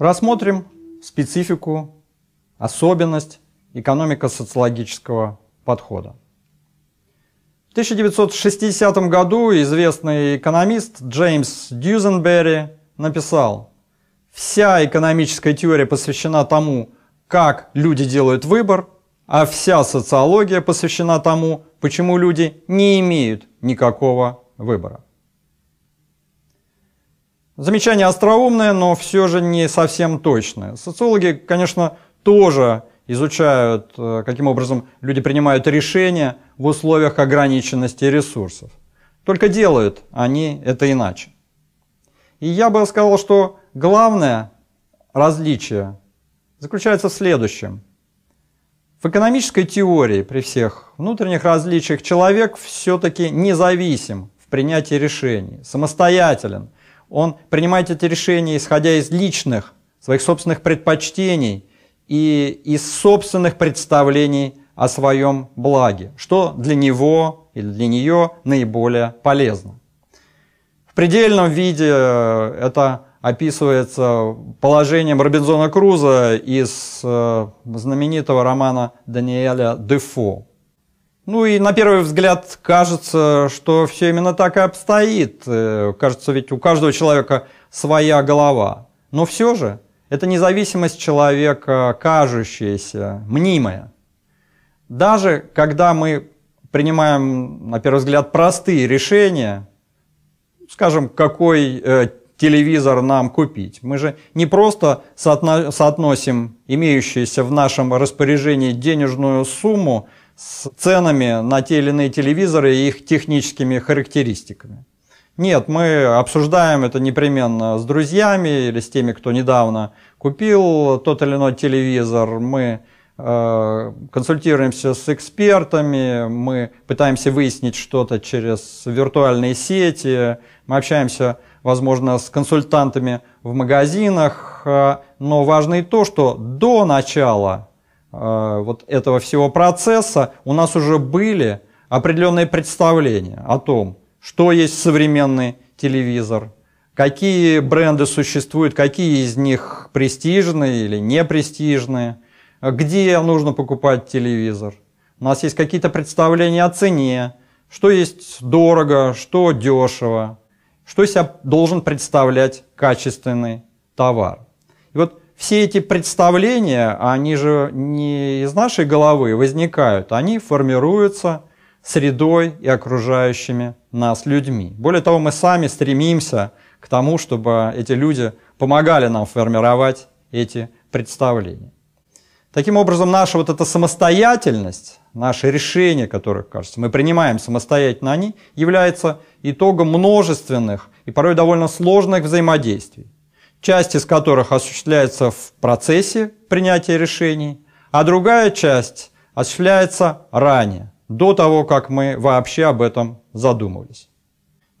Рассмотрим специфику, особенность экономико-социологического подхода. В 1960 году известный экономист Джеймс Дьюзенберри написал «Вся экономическая теория посвящена тому, как люди делают выбор, а вся социология посвящена тому, почему люди не имеют никакого выбора». Замечание остроумное, но все же не совсем точное. Социологи, конечно, тоже изучают, э, каким образом люди принимают решения в условиях ограниченности ресурсов. Только делают они это иначе. И я бы сказал, что главное различие заключается в следующем. В экономической теории при всех внутренних различиях человек все-таки независим в принятии решений, самостоятелен – он принимает эти решения, исходя из личных, своих собственных предпочтений и из собственных представлений о своем благе, что для него или для нее наиболее полезно. В предельном виде э, это описывается положением Робинзона Круза из э, знаменитого романа Даниэля Дефо ну и на первый взгляд кажется, что все именно так и обстоит. Э, кажется, ведь у каждого человека своя голова. Но все же это независимость человека, кажущаяся, мнимая. Даже когда мы принимаем, на первый взгляд, простые решения, скажем, какой э, телевизор нам купить. Мы же не просто соотно соотносим имеющуюся в нашем распоряжении денежную сумму – с ценами на те или иные телевизоры и их техническими характеристиками. Нет, мы обсуждаем это непременно с друзьями или с теми, кто недавно купил тот или иной телевизор. Мы э, консультируемся с экспертами, мы пытаемся выяснить что-то через виртуальные сети, мы общаемся, возможно, с консультантами в магазинах. Э, но важно и то, что до начала Э, вот этого всего процесса у нас уже были определенные представления о том, что есть современный телевизор, какие бренды существуют, какие из них престижные или непрестижные, где нужно покупать телевизор. У нас есть какие-то представления о цене, что есть дорого, что дешево, что из себя должен представлять качественный товар. И вот все эти представления, они же не из нашей головы возникают, они формируются средой и окружающими нас людьми. Более того, мы сами стремимся к тому, чтобы эти люди помогали нам формировать эти представления. Таким образом, наша вот эта самостоятельность, наши решения, которые, кажется, мы принимаем самостоятельно, они являются итогом множественных и порой довольно сложных взаимодействий часть из которых осуществляется в процессе принятия решений, а другая часть осуществляется ранее, до того, как мы вообще об этом задумывались.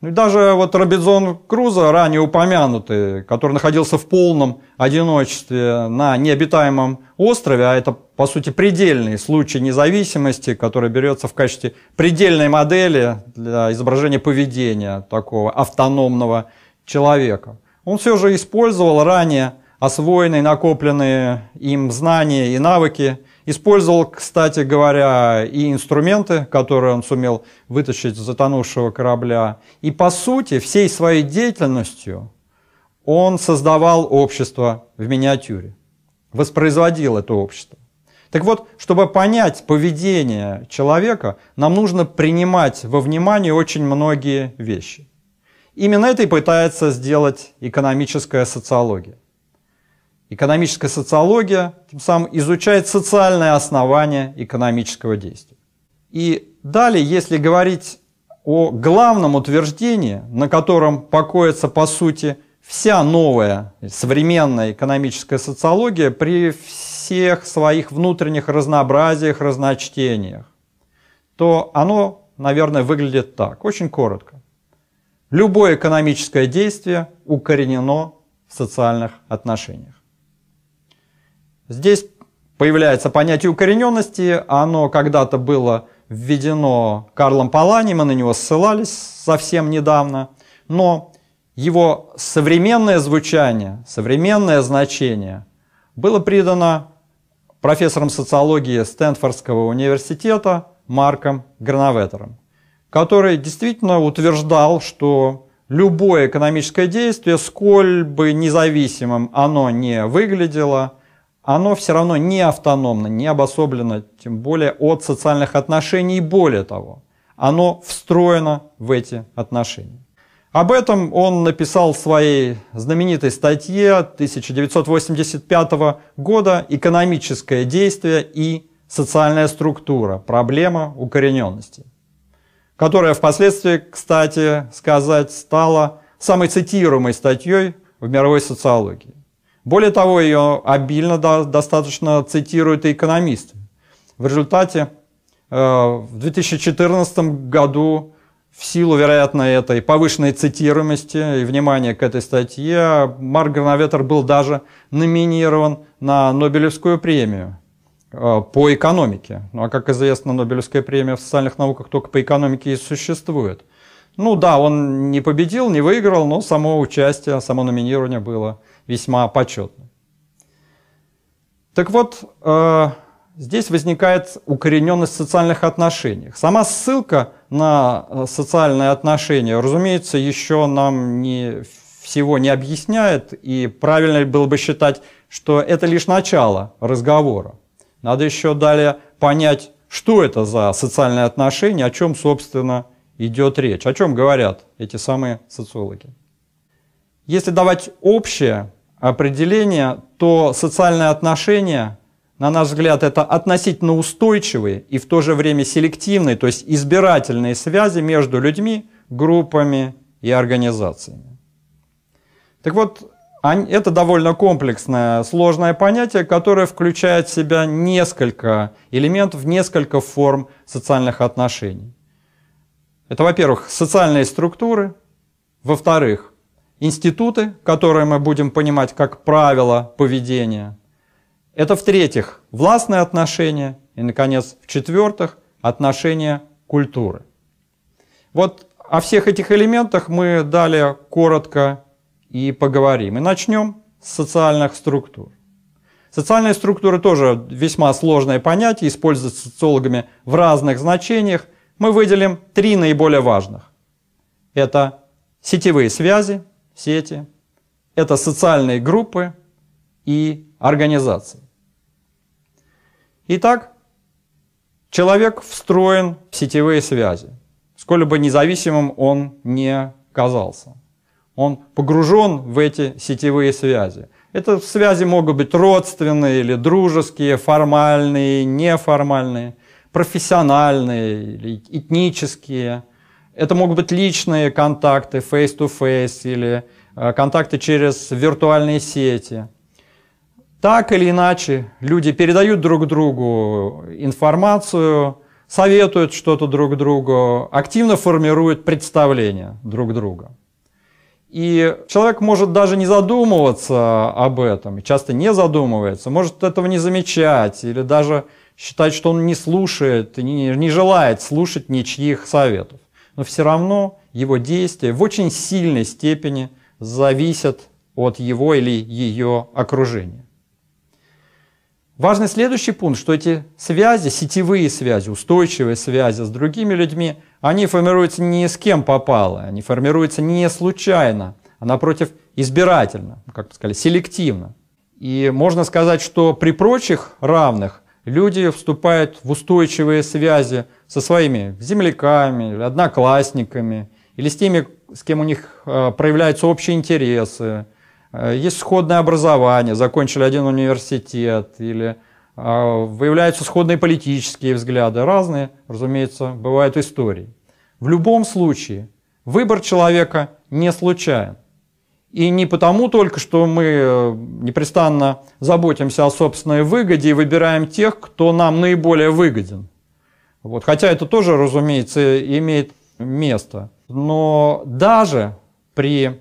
Ну даже вот Робинзон Крузо, ранее упомянутый, который находился в полном одиночестве на необитаемом острове, а это, по сути, предельный случай независимости, который берется в качестве предельной модели для изображения поведения такого автономного человека – он все же использовал ранее освоенные, накопленные им знания и навыки. Использовал, кстати говоря, и инструменты, которые он сумел вытащить из затонувшего корабля. И, по сути, всей своей деятельностью он создавал общество в миниатюре, воспроизводил это общество. Так вот, чтобы понять поведение человека, нам нужно принимать во внимание очень многие вещи. Именно это и пытается сделать экономическая социология. Экономическая социология тем самым изучает социальное основание экономического действия. И далее, если говорить о главном утверждении, на котором покоится, по сути, вся новая современная экономическая социология при всех своих внутренних разнообразиях, разночтениях, то оно, наверное, выглядит так, очень коротко. Любое экономическое действие укоренено в социальных отношениях. Здесь появляется понятие укорененности. Оно когда-то было введено Карлом Палани, мы на него ссылались совсем недавно. Но его современное звучание, современное значение было придано профессором социологии Стэнфордского университета Марком Грановетером который действительно утверждал, что любое экономическое действие, сколь бы независимым оно не выглядело, оно все равно не автономно, не обособлено, тем более от социальных отношений и более того, оно встроено в эти отношения. Об этом он написал в своей знаменитой статье 1985 года «Экономическое действие и социальная структура. Проблема укорененности» которая впоследствии, кстати сказать, стала самой цитируемой статьей в мировой социологии. Более того, ее обильно достаточно цитируют и экономисты. В результате э, в 2014 году в силу, вероятно, этой повышенной цитируемости и внимания к этой статье Марк Грановетер был даже номинирован на Нобелевскую премию а, по экономике. Ну а как известно, Нобелевская премия в социальных науках только по экономике и существует. Ну да, он не победил, не выиграл, но само участие, само номинирование было весьма почетным. Так вот, э, здесь возникает укорененность в социальных отношениях. Сама ссылка на э, социальные отношения, разумеется, еще нам не всего не объясняет, и правильно было бы считать, что это лишь начало разговора. Надо еще далее понять, что это за социальные отношения, о чем, собственно, идет речь, о чем говорят эти самые социологи. Если давать общее определение, то социальные отношения, на наш взгляд, это относительно устойчивые и в то же время селективные, то есть избирательные связи между людьми, группами и организациями. Так вот, это довольно комплексное, сложное понятие, которое включает в себя несколько элементов, несколько форм социальных отношений. Это, во-первых, социальные структуры, во-вторых, институты, которые мы будем понимать как правила поведения. Это, в-третьих, властные отношения и, наконец, в-четвертых, отношения культуры. Вот о всех этих элементах мы далее коротко и поговорим. И начнем с социальных структур. Социальные структуры тоже весьма сложное понятие, используется социологами в разных значениях. Мы выделим три наиболее важных. Это сетевые связи, сети, это социальные группы и организации. Итак, человек встроен в сетевые связи, сколь бы независимым он не казался. Он погружен в эти сетевые связи. Это связи могут быть родственные или дружеские, формальные, неформальные, профессиональные или этнические. Это могут быть личные контакты face-to-face или э, контакты через виртуальные сети. Так или иначе, люди передают друг другу информацию, советуют что-то друг другу, активно формируют представление друг друга. И человек может даже не задумываться об этом, часто не задумывается, может этого не замечать или даже считать, что он не слушает, не, не желает слушать ничьих советов. Но все равно его действия в очень сильной степени зависят от его или ее окружения. Важный следующий пункт, что эти связи, сетевые связи, устойчивые связи с другими людьми – они формируются не с кем попало, они формируются не случайно, а напротив избирательно, ну, как бы сказали, селективно. И можно сказать, что при прочих равных люди вступают в устойчивые связи со своими земляками, одноклассниками или с теми, с кем у них э, проявляются общие интересы, э, есть сходное образование, закончили один университет или а, выявляются сходные политические взгляды, разные, разумеется, бывают истории. В любом случае, выбор человека не случайен. И не потому только, что мы э, непрестанно заботимся о собственной выгоде и выбираем тех, кто нам наиболее выгоден. Вот, хотя это тоже, разумеется, имеет место. Но даже при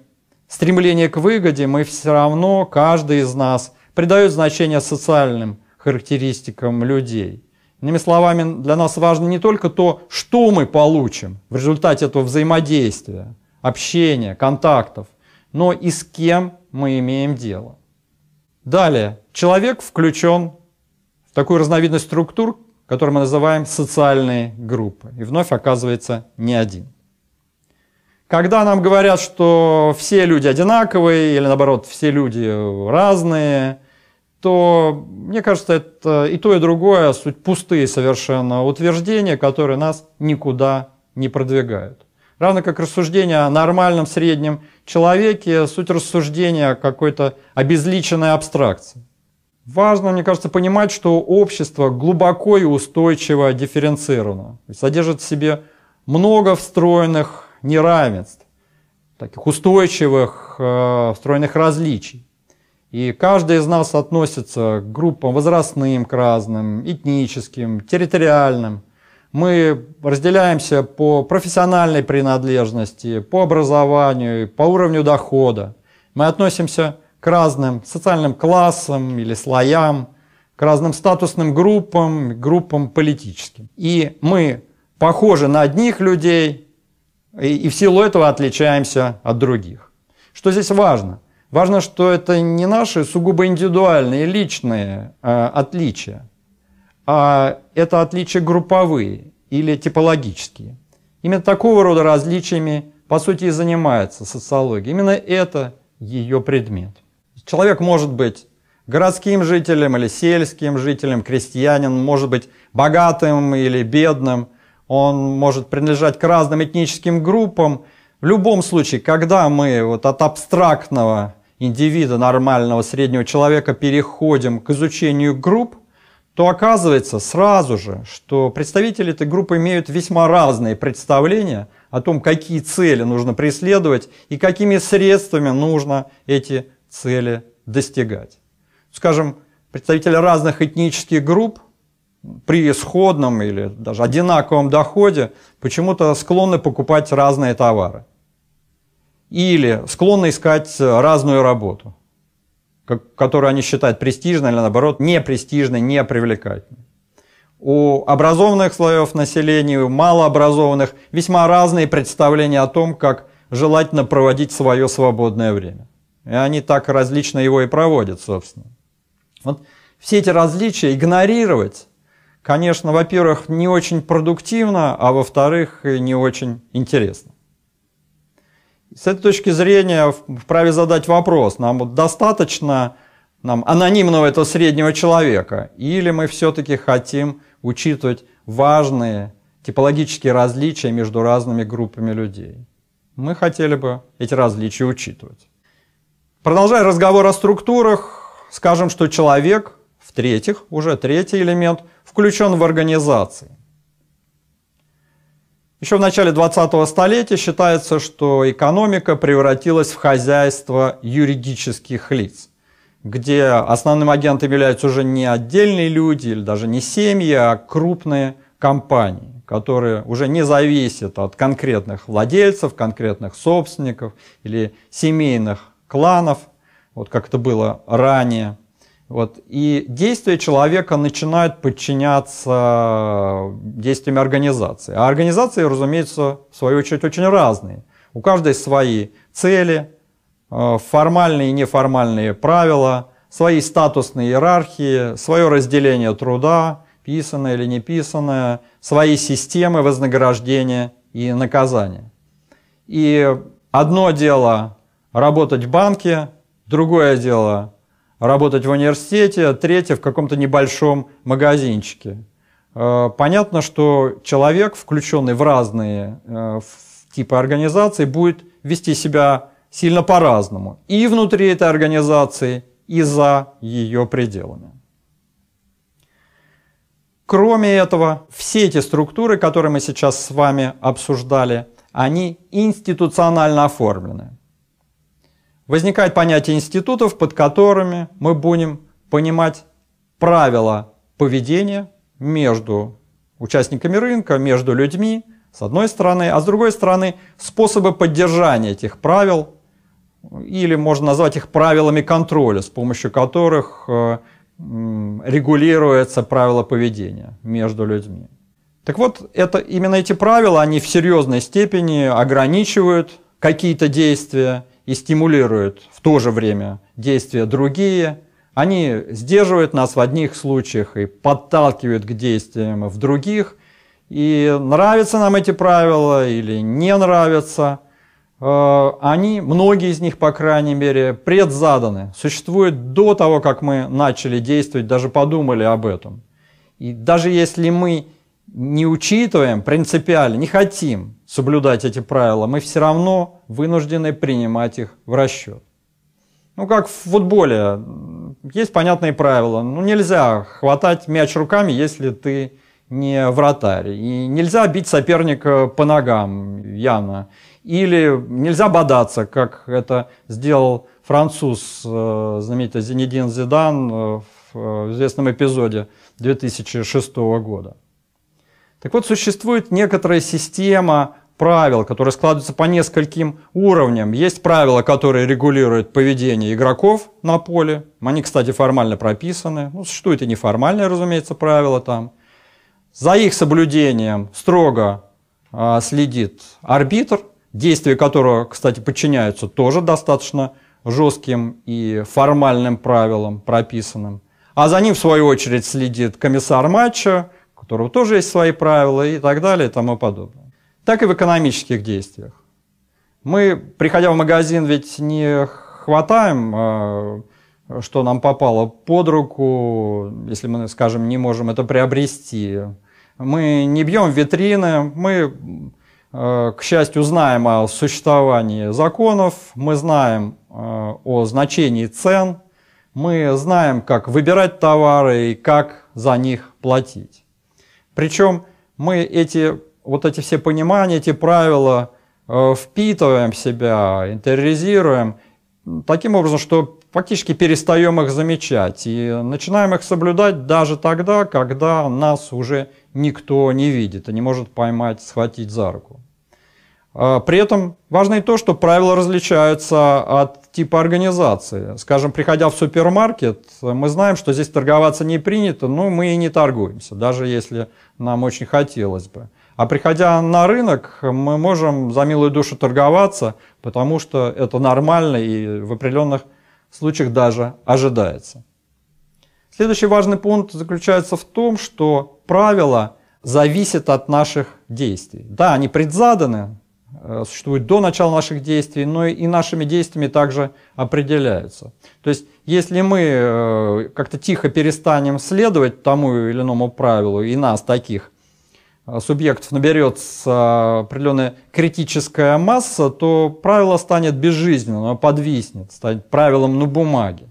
стремлении к выгоде мы все равно, каждый из нас, придает значение социальным характеристикам людей. Иными словами, для нас важно не только то, что мы получим в результате этого взаимодействия, общения, контактов, но и с кем мы имеем дело. Далее, человек включен в такую разновидность структур, которую мы называем социальные группы, и вновь оказывается не один. Когда нам говорят, что все люди одинаковые, или наоборот, все люди разные, то, мне кажется, это и то, и другое суть пустые совершенно утверждения, которые нас никуда не продвигают. Равно как рассуждение о нормальном среднем человеке, суть рассуждения какой-то обезличенной абстракции. Важно, мне кажется, понимать, что общество глубоко и устойчиво дифференцировано, содержит в себе много встроенных неравенств, таких устойчивых э, встроенных различий. И каждый из нас относится к группам возрастным, к разным, этническим, территориальным. Мы разделяемся по профессиональной принадлежности, по образованию, по уровню дохода. Мы относимся к разным социальным классам или слоям, к разным статусным группам, группам политическим. И мы похожи на одних людей и, в силу этого отличаемся от других. Что здесь важно – Важно, что это не наши сугубо индивидуальные, личные э, отличия, а это отличия групповые или типологические. Именно такого рода различиями, по сути, и занимается социология. Именно это ее предмет. Человек может быть городским жителем или сельским жителем, крестьянин, может быть богатым или бедным, он может принадлежать к разным этническим группам. В любом случае, когда мы вот от абстрактного индивида, нормального среднего человека, переходим к изучению групп, то оказывается сразу же, что представители этой группы имеют весьма разные представления о том, какие цели нужно преследовать и какими средствами нужно эти цели достигать. Скажем, представители разных этнических групп при исходном или даже одинаковом доходе почему-то склонны покупать разные товары или склонны искать э, разную работу, которую они считают престижной или наоборот непрестижной, непривлекательной. У образованных слоев населения, у малообразованных весьма разные представления о том, как желательно проводить свое свободное время. И они так различно его и проводят, собственно. Вот все эти различия игнорировать, конечно, во-первых, не очень продуктивно, а во-вторых, не очень интересно. С этой точки зрения вправе задать вопрос, нам достаточно нам анонимного этого среднего человека, или мы все-таки хотим учитывать важные типологические различия между разными группами людей. Мы хотели бы эти различия учитывать. Продолжая разговор о структурах, скажем, что человек, в-третьих, уже третий элемент, включен в организации. Еще в начале 20-го столетия считается, что экономика превратилась в хозяйство юридических лиц, где основным агентом являются уже не отдельные люди или даже не семьи, а крупные компании, которые уже не зависят от конкретных владельцев, конкретных собственников или семейных кланов, вот как это было ранее. Вот. И действия человека начинают подчиняться э, действиям организации. А организации, разумеется, в свою очередь очень разные. У каждой свои цели, э, формальные и неформальные правила, свои статусные иерархии, свое разделение труда, писанное или не писанное, свои системы вознаграждения и наказания. И одно дело работать в банке, другое дело работать в университете, третье в каком-то небольшом магазинчике. Э, понятно, что человек, включенный в разные э, типы организаций, будет вести себя сильно по-разному и внутри этой организации, и за ее пределами. Кроме этого, все эти структуры, которые мы сейчас с вами обсуждали, они институционально оформлены возникает понятие институтов, под которыми мы будем понимать правила поведения между участниками рынка, между людьми, с одной стороны, а с другой стороны способы поддержания этих правил, или можно назвать их правилами контроля, с помощью которых э, регулируется правило поведения между людьми. Так вот, это, именно эти правила, они в серьезной степени ограничивают какие-то действия и стимулируют в то же время действия другие. Они сдерживают нас в одних случаях и подталкивают к действиям в других. И нравятся нам эти правила или не нравятся, э, они, многие из них, по крайней мере, предзаданы, существуют до того, как мы начали действовать, даже подумали об этом. И даже если мы не учитываем принципиально, не хотим соблюдать эти правила, мы все равно вынуждены принимать их в расчет. Ну, как в футболе, есть понятные правила. Ну, нельзя хватать мяч руками, если ты не вратарь. И нельзя бить соперника по ногам явно. Или нельзя бодаться, как это сделал француз, э, знаменитый Зенедин Зидан э, э, в известном эпизоде 2006 года. Так вот, существует некоторая система правил, которые складываются по нескольким уровням. Есть правила, которые регулируют поведение игроков на поле. Они, кстати, формально прописаны. Ну, существуют и неформальные, разумеется, правила там. За их соблюдением строго э, следит арбитр, действия которого, кстати, подчиняются тоже достаточно жестким и формальным правилам прописанным. А за ним, в свою очередь, следит комиссар матча, которого тоже есть свои правила и так далее и тому подобное. Так и в экономических действиях. Мы, приходя в магазин, ведь не хватаем, э, что нам попало под руку, если мы, скажем, не можем это приобрести. Мы не бьем витрины, мы, э, к счастью, знаем о существовании законов, мы знаем э, о значении цен, мы знаем, как выбирать товары и как за них платить. Причем мы эти, вот эти все понимания, эти правила э, впитываем в себя, интериоризируем таким образом, что фактически перестаем их замечать и начинаем их соблюдать даже тогда, когда нас уже никто не видит и не может поймать, схватить за руку. А, при этом важно и то, что правила различаются от типа организации. Скажем, приходя в супермаркет, мы знаем, что здесь торговаться не принято, но мы и не торгуемся, даже если нам очень хотелось бы. А приходя на рынок, мы можем за милую душу торговаться, потому что это нормально и в определенных случаях даже ожидается. Следующий важный пункт заключается в том, что правила зависят от наших действий. Да, они предзаданы, Э, существует до начала наших действий, но и нашими действиями также определяются. То есть, если мы э, как-то тихо перестанем следовать тому или иному правилу, и нас таких э, субъектов наберет определенная критическая масса, то правило станет безжизненным, оно подвиснет, станет правилом на бумаге.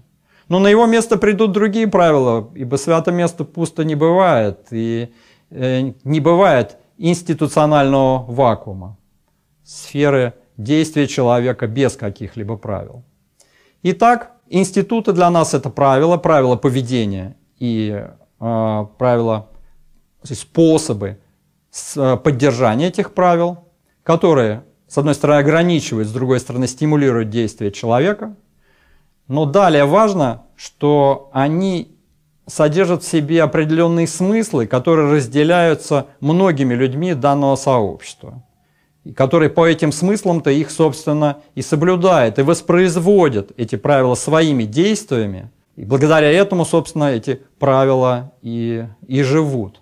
Но на его место придут другие правила, ибо свято место пусто не бывает, и не бывает институционального вакуума сферы действия человека без каких-либо правил. Итак, институты для нас это правила, правила поведения и э, правила, способы э, поддержания этих правил, которые, с одной стороны, ограничивают, с другой стороны, стимулируют действия человека. Но далее важно, что они содержат в себе определенные смыслы, которые разделяются многими людьми данного сообщества который по этим смыслам-то их, собственно, и соблюдает, и воспроизводит эти правила своими действиями. И благодаря этому, собственно, эти правила и, и живут.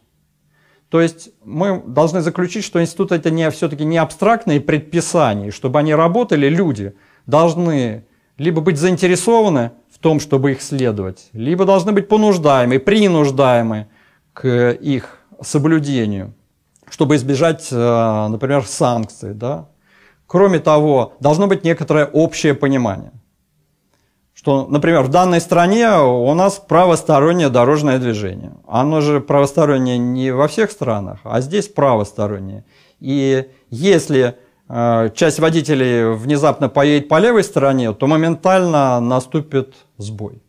То есть мы должны заключить, что институт это не, все-таки не абстрактные предписания, чтобы они работали, люди должны либо быть заинтересованы в том, чтобы их следовать, либо должны быть понуждаемы, принуждаемы к их соблюдению чтобы избежать, э, например, санкций. Да? Кроме того, должно быть некоторое общее понимание, что, например, в данной стране у нас правостороннее дорожное движение. Оно же правостороннее не во всех странах, а здесь правостороннее. И если э, часть водителей внезапно поедет по левой стороне, то моментально наступит сбой.